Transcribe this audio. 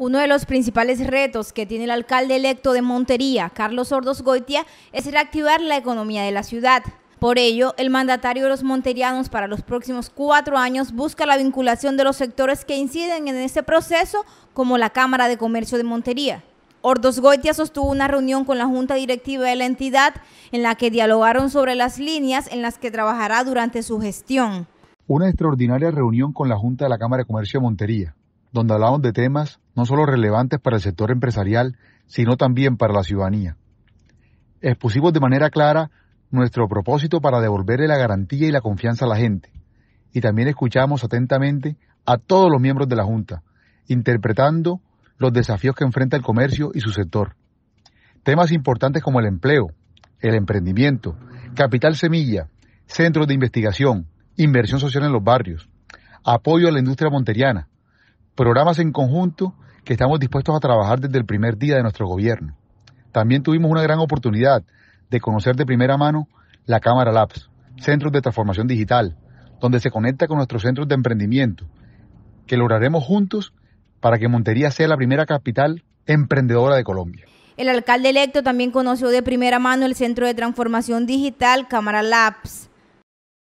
Uno de los principales retos que tiene el alcalde electo de Montería, Carlos Ordos Goitia, es reactivar la economía de la ciudad. Por ello, el mandatario de los monterianos para los próximos cuatro años busca la vinculación de los sectores que inciden en este proceso, como la Cámara de Comercio de Montería. Ordos Goitia sostuvo una reunión con la Junta Directiva de la entidad en la que dialogaron sobre las líneas en las que trabajará durante su gestión. Una extraordinaria reunión con la Junta de la Cámara de Comercio de Montería, donde hablamos de temas no solo relevantes para el sector empresarial, sino también para la ciudadanía. Expusimos de manera clara nuestro propósito para devolverle la garantía y la confianza a la gente, y también escuchamos atentamente a todos los miembros de la Junta, interpretando los desafíos que enfrenta el comercio y su sector. Temas importantes como el empleo, el emprendimiento, capital semilla, centros de investigación, inversión social en los barrios, apoyo a la industria monteriana, programas en conjunto que estamos dispuestos a trabajar desde el primer día de nuestro gobierno. También tuvimos una gran oportunidad de conocer de primera mano la Cámara Labs, Centro de transformación digital, donde se conecta con nuestros centros de emprendimiento, que lograremos juntos para que Montería sea la primera capital emprendedora de Colombia. El alcalde electo también conoció de primera mano el Centro de Transformación Digital Cámara Labs,